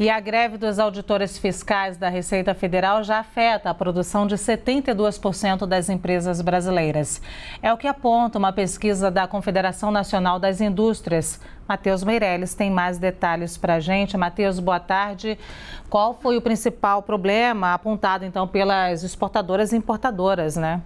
E a greve dos auditores fiscais da Receita Federal já afeta a produção de 72% das empresas brasileiras. É o que aponta uma pesquisa da Confederação Nacional das Indústrias. Matheus Meirelles tem mais detalhes para a gente. Matheus, boa tarde. Qual foi o principal problema apontado, então, pelas exportadoras e importadoras, né?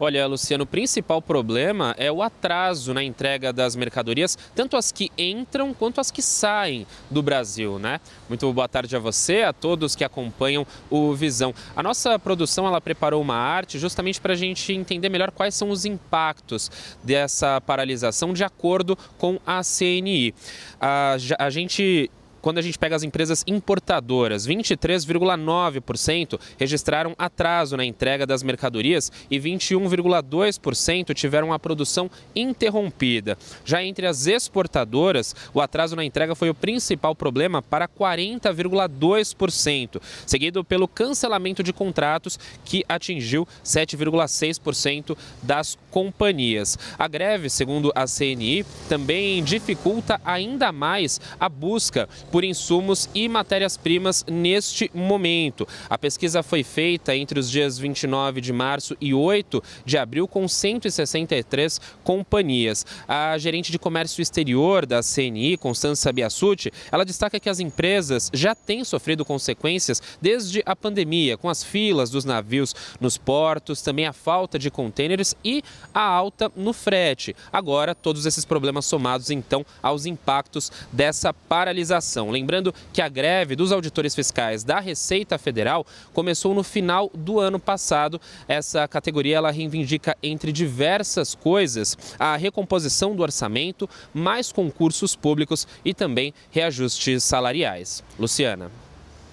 Olha, Luciano, o principal problema é o atraso na entrega das mercadorias, tanto as que entram quanto as que saem do Brasil, né? Muito boa tarde a você, a todos que acompanham o Visão. A nossa produção, ela preparou uma arte justamente para a gente entender melhor quais são os impactos dessa paralisação de acordo com a CNI. A, a gente quando a gente pega as empresas importadoras, 23,9% registraram atraso na entrega das mercadorias e 21,2% tiveram a produção interrompida. Já entre as exportadoras, o atraso na entrega foi o principal problema para 40,2%, seguido pelo cancelamento de contratos que atingiu 7,6% das companhias. A greve, segundo a CNI, também dificulta ainda mais a busca por insumos e matérias-primas neste momento. A pesquisa foi feita entre os dias 29 de março e 8 de abril com 163 companhias. A gerente de comércio exterior da CNI, Constança Biassuti, ela destaca que as empresas já têm sofrido consequências desde a pandemia, com as filas dos navios nos portos, também a falta de contêineres e a alta no frete. Agora, todos esses problemas somados então aos impactos dessa paralisação. Lembrando que a greve dos auditores fiscais da Receita Federal começou no final do ano passado. Essa categoria ela reivindica, entre diversas coisas, a recomposição do orçamento, mais concursos públicos e também reajustes salariais. Luciana.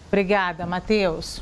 Obrigada, Matheus.